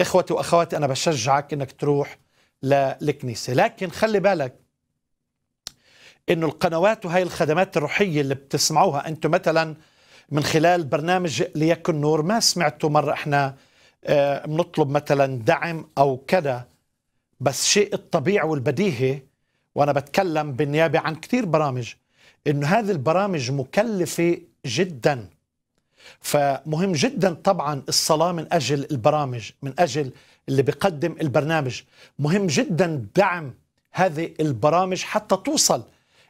اخوتي واخواتي انا بشجعك انك تروح للكنيسه لكن خلي بالك انه القنوات وهي الخدمات الروحيه اللي بتسمعوها انتم مثلا من خلال برنامج ليكن نور ما سمعتوا مره احنا آه، بنطلب مثلا دعم او كذا بس شيء الطبيعي والبديهي وانا بتكلم بالنيابه عن كثير برامج انه هذه البرامج مكلفه جدا فمهم جدا طبعا الصلاة من أجل البرامج من أجل اللي بيقدم البرنامج مهم جدا دعم هذه البرامج حتى توصل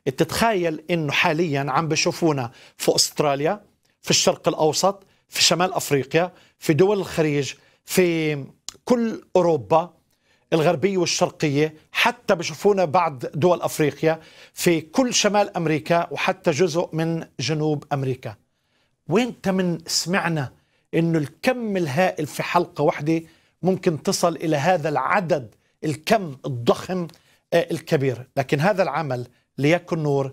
تتخيل انه حاليا عم بشوفونا في استراليا في الشرق الاوسط في شمال افريقيا في دول الخليج في كل اوروبا الغربيه والشرقيه حتى بشوفونا بعض دول افريقيا في كل شمال امريكا وحتى جزء من جنوب امريكا وين من سمعنا انه الكم الهائل في حلقه واحده ممكن تصل الى هذا العدد الكم الضخم آه، الكبير لكن هذا العمل ليكن نور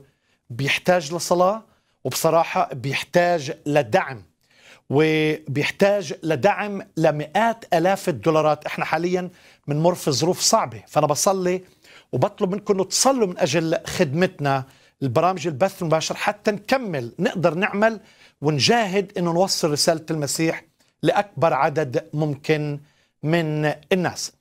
بيحتاج لصلاه وبصراحه بيحتاج لدعم وبيحتاج لدعم لمئات الاف الدولارات احنا حاليا بنمر في ظروف صعبه فانا بصلي وبطلب منكم انه تصلوا من اجل خدمتنا البرامج البث المباشر حتى نكمل نقدر نعمل ونجاهد انه نوصل رساله المسيح لاكبر عدد ممكن من الناس